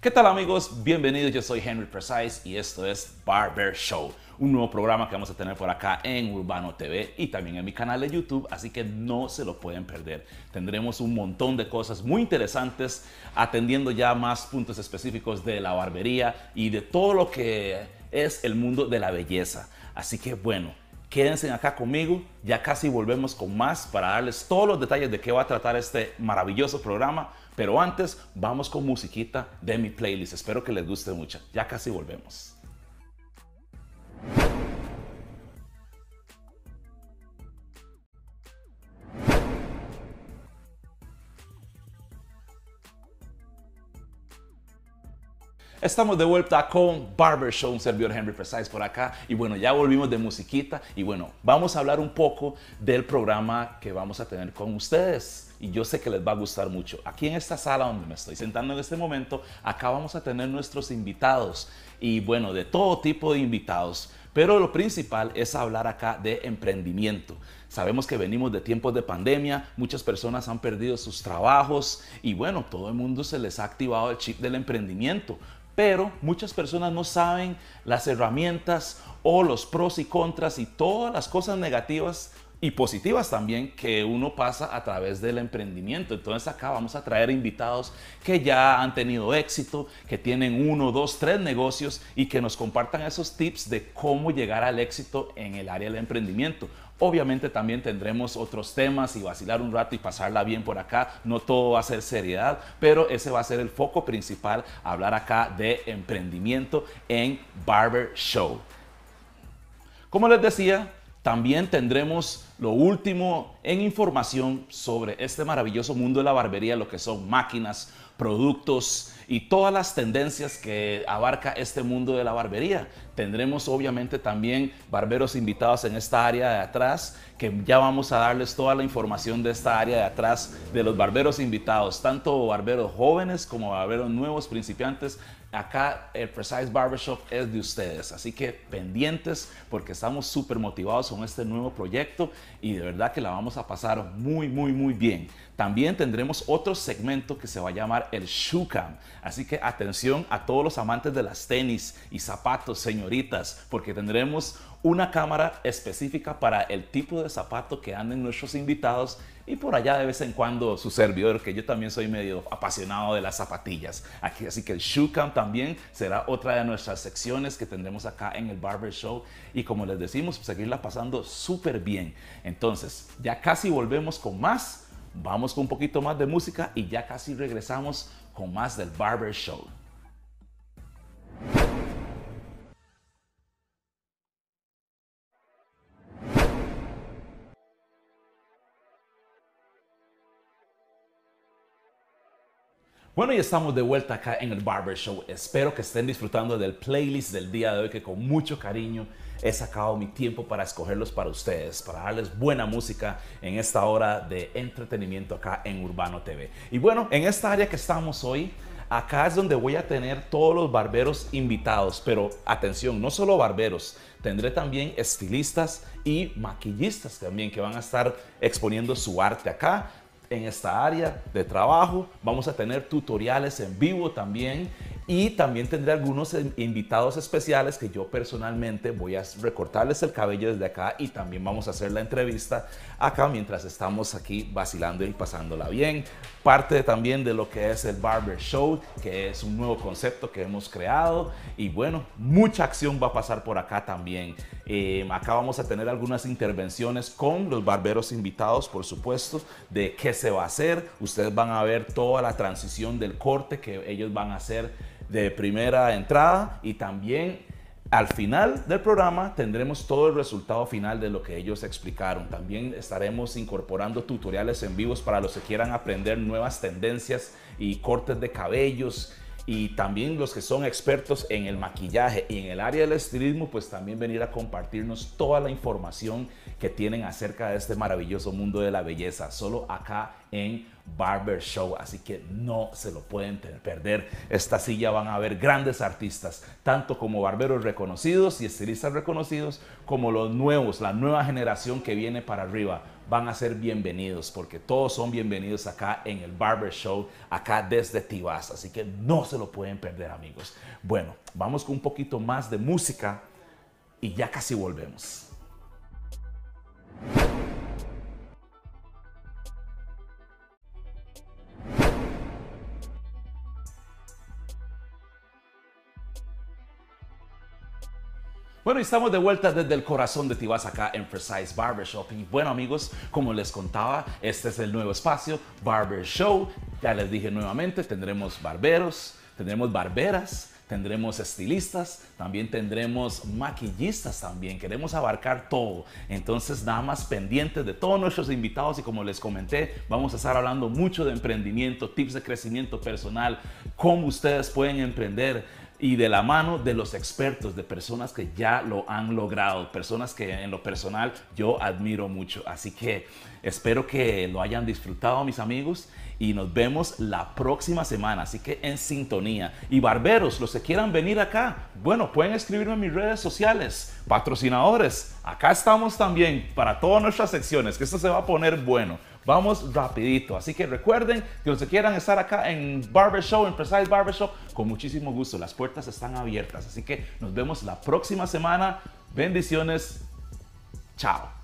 ¿Qué tal amigos? Bienvenidos, yo soy Henry Precise y esto es Barber Show, un nuevo programa que vamos a tener por acá en Urbano TV y también en mi canal de YouTube, así que no se lo pueden perder. Tendremos un montón de cosas muy interesantes, atendiendo ya más puntos específicos de la barbería y de todo lo que es el mundo de la belleza. Así que bueno, Quédense acá conmigo, ya casi volvemos con más para darles todos los detalles de qué va a tratar este maravilloso programa, pero antes vamos con musiquita de mi playlist, espero que les guste mucho, ya casi volvemos. Estamos de vuelta con Show, un servidor Henry Precise por acá. Y bueno, ya volvimos de musiquita. Y bueno, vamos a hablar un poco del programa que vamos a tener con ustedes. Y yo sé que les va a gustar mucho. Aquí en esta sala donde me estoy sentando en este momento, acá vamos a tener nuestros invitados. Y bueno, de todo tipo de invitados. Pero lo principal es hablar acá de emprendimiento. Sabemos que venimos de tiempos de pandemia, muchas personas han perdido sus trabajos y bueno, todo el mundo se les ha activado el chip del emprendimiento pero muchas personas no saben las herramientas o los pros y contras y todas las cosas negativas y positivas también que uno pasa a través del emprendimiento. Entonces acá vamos a traer invitados que ya han tenido éxito, que tienen uno, dos, tres negocios y que nos compartan esos tips de cómo llegar al éxito en el área del emprendimiento. Obviamente también tendremos otros temas y vacilar un rato y pasarla bien por acá. No todo va a ser seriedad, pero ese va a ser el foco principal, hablar acá de emprendimiento en Barber Show. Como les decía, también tendremos lo último en información sobre este maravilloso mundo de la barbería, lo que son máquinas, productos y todas las tendencias que abarca este mundo de la barbería. Tendremos obviamente también barberos invitados en esta área de atrás, que ya vamos a darles toda la información de esta área de atrás de los barberos invitados, tanto barberos jóvenes como barberos nuevos, principiantes, acá el Precise Barbershop es de ustedes. Así que pendientes porque estamos súper motivados con este nuevo proyecto y de verdad que la vamos a pasar muy, muy, muy bien. También tendremos otro segmento que se va a llamar el Shoe Cam. Así que atención a todos los amantes de las tenis y zapatos, señoritas, porque tendremos una cámara específica para el tipo de zapato que anden nuestros invitados y por allá de vez en cuando su servidor, que yo también soy medio apasionado de las zapatillas. Aquí, así que el Shoe Cam también será otra de nuestras secciones que tendremos acá en el Barber Show y como les decimos, seguirla pasando súper bien. Entonces, ya casi volvemos con más Vamos con un poquito más de música y ya casi regresamos con más del Barber Show. Bueno, y estamos de vuelta acá en el Barber Show. Espero que estén disfrutando del playlist del día de hoy, que con mucho cariño he sacado mi tiempo para escogerlos para ustedes, para darles buena música en esta hora de entretenimiento acá en Urbano TV. Y bueno, en esta área que estamos hoy, acá es donde voy a tener todos los barberos invitados, pero atención, no solo barberos, tendré también estilistas y maquillistas también que van a estar exponiendo su arte acá en esta área de trabajo. Vamos a tener tutoriales en vivo también y también tendré algunos invitados especiales que yo personalmente voy a recortarles el cabello desde acá y también vamos a hacer la entrevista acá mientras estamos aquí vacilando y pasándola bien. Parte también de lo que es el Barber Show, que es un nuevo concepto que hemos creado y bueno, mucha acción va a pasar por acá también. Eh, acá vamos a tener algunas intervenciones con los barberos invitados, por supuesto, de qué se va a hacer. Ustedes van a ver toda la transición del corte que ellos van a hacer de primera entrada y también al final del programa tendremos todo el resultado final de lo que ellos explicaron. También estaremos incorporando tutoriales en vivos para los que quieran aprender nuevas tendencias y cortes de cabellos y también los que son expertos en el maquillaje y en el área del estilismo, pues también venir a compartirnos toda la información que tienen acerca de este maravilloso mundo de la belleza, solo acá en Barber Show, así que no se lo pueden perder. Esta silla van a ver grandes artistas, tanto como barberos reconocidos y estilistas reconocidos, como los nuevos, la nueva generación que viene para arriba van a ser bienvenidos, porque todos son bienvenidos acá en el Barber Show, acá desde Tibás. Así que no se lo pueden perder, amigos. Bueno, vamos con un poquito más de música y ya casi volvemos. Bueno, estamos de vuelta desde el corazón de vas acá en Precise Barbershop. Y bueno, amigos, como les contaba, este es el nuevo espacio, Barber Show. Ya les dije nuevamente, tendremos barberos, tendremos barberas, tendremos estilistas, también tendremos maquillistas también. Queremos abarcar todo. Entonces, nada más pendientes de todos nuestros invitados y como les comenté, vamos a estar hablando mucho de emprendimiento, tips de crecimiento personal, cómo ustedes pueden emprender, y de la mano de los expertos, de personas que ya lo han logrado, personas que en lo personal yo admiro mucho. Así que espero que lo hayan disfrutado mis amigos y nos vemos la próxima semana, así que en sintonía. Y barberos, los que quieran venir acá, bueno, pueden escribirme en mis redes sociales, patrocinadores, acá estamos también para todas nuestras secciones, que esto se va a poner bueno. Vamos rapidito. Así que recuerden que los que quieran estar acá en Precise Barber show con muchísimo gusto. Las puertas están abiertas. Así que nos vemos la próxima semana. Bendiciones. Chao.